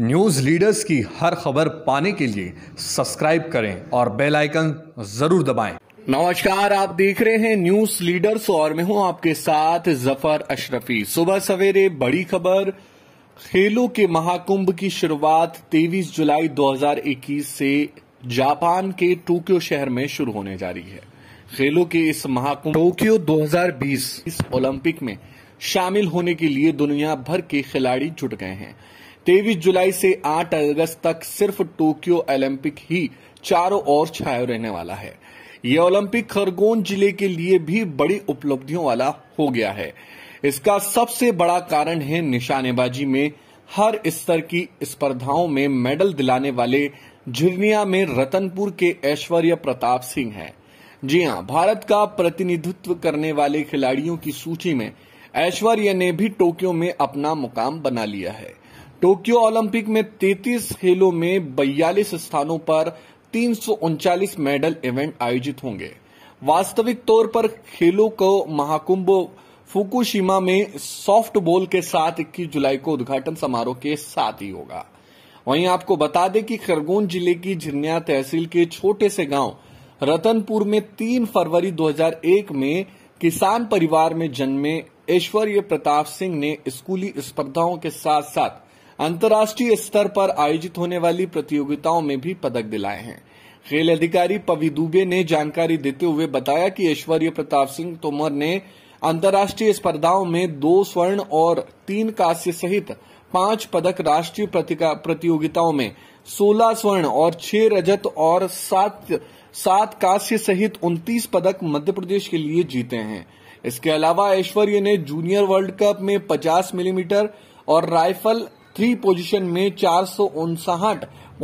News leaders की हर खबर पाने के लिए सब्सक्राइब करें और बेल आइकन जरूर दबाएं। नमस्कार आप देख रहे हैं न्यूज़ लीडर्स और मैं हूं आपके साथ जफर अशरफी सुबह सवेरे बड़ी खबर खेलों के महाकुंभ की शुरुआत 23 जुलाई 2021 से जापान के टोक्यो शहर में शुरू होने जा रही है खेलों के इस महाकुंभ टोक्यो 2020 इस ओलंपिक में शामिल होने के लिए दुनिया भर के खिलाड़ी जुट गए हैं 23 जुलाई से 8 अगस्त तक सिर्फ टोक्यो ओलंपिक ही चारों ओर छाया रहने वाला है यह ओलंपिक खरगोन जिले के लिए भी बड़ी उपलब्धियों वाला हो गया है इसका सबसे बड़ा कारण है निशानेबाजी में हर स्तर की स्पर्धाओं में मेडल दिलाने वाले झिरनिया में रतनपुर के ऐश्वर्य प्रताप सिंह हैं जी हां भारत का प्रतिनिधित्व करने वाले खिलाड़ियों की सूची में ऐश्वर्य ने भी टोक्यो में अपना मुकाम बना लिया है टोक्यो ओलंपिक में 33 खेलों में बयालीस स्थानों पर तीन मेडल इवेंट आयोजित होंगे वास्तविक तौर पर खेलों को महाकुंभ फुकुशिमा में सॉफ्ट बॉल के साथ 21 जुलाई को उद्घाटन समारोह के साथ ही होगा वहीं आपको बता दें कि खरगोन जिले की झिन्या तहसील के छोटे से गांव रतनपुर में 3 फरवरी 2001 में किसान परिवार में जन्मे ऐश्वर्य प्रताप सिंह ने स्कूली स्पर्धाओं के साथ साथ अंतर्राष्ट्रीय स्तर पर आयोजित होने वाली प्रतियोगिताओं में भी पदक दिलाए हैं खेल अधिकारी पवी दुबे ने जानकारी देते हुए बताया कि ऐश्वर्य प्रताप सिंह तोमर ने अंतर्राष्ट्रीय स्पर्धाओं में दो स्वर्ण और तीन कांस्य सहित पांच पदक राष्ट्रीय प्रतियोगिताओं में सोलह स्वर्ण और छह रजत और सात सात कांस्य सहित उनतीस पदक मध्य प्रदेश के लिए जीते हैं इसके अलावा ऐश्वर्य ने जूनियर वर्ल्ड कप में 50 मिलीमीटर और राइफल थ्री पोजीशन में चार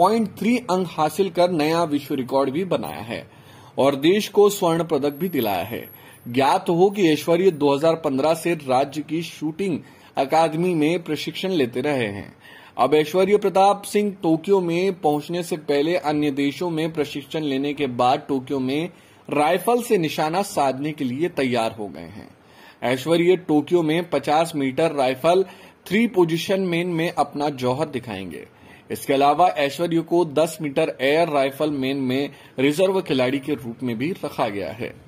अंक हासिल कर नया विश्व रिकॉर्ड भी बनाया है और देश को स्वर्ण पदक भी दिलाया है ज्ञात हो कि ऐश्वर्य 2015 से राज्य की शूटिंग अकादमी में प्रशिक्षण लेते रहे हैं अब ऐश्वर्य प्रताप सिंह टोक्यो में पहुंचने से पहले अन्य देशों में प्रशिक्षण लेने के बाद टोक्यो में राइफल से निशाना साधने के लिए तैयार हो गए हैं ऐश्वर्य टोक्यो में 50 metre rifle three position men में अपना जौहर दिखाएंगे इसके अलावा ऐश्वर्य को 10 मीटर एयर राइफल मेन में रिजर्व खिलाड़ी के रूप में भी रखा गया है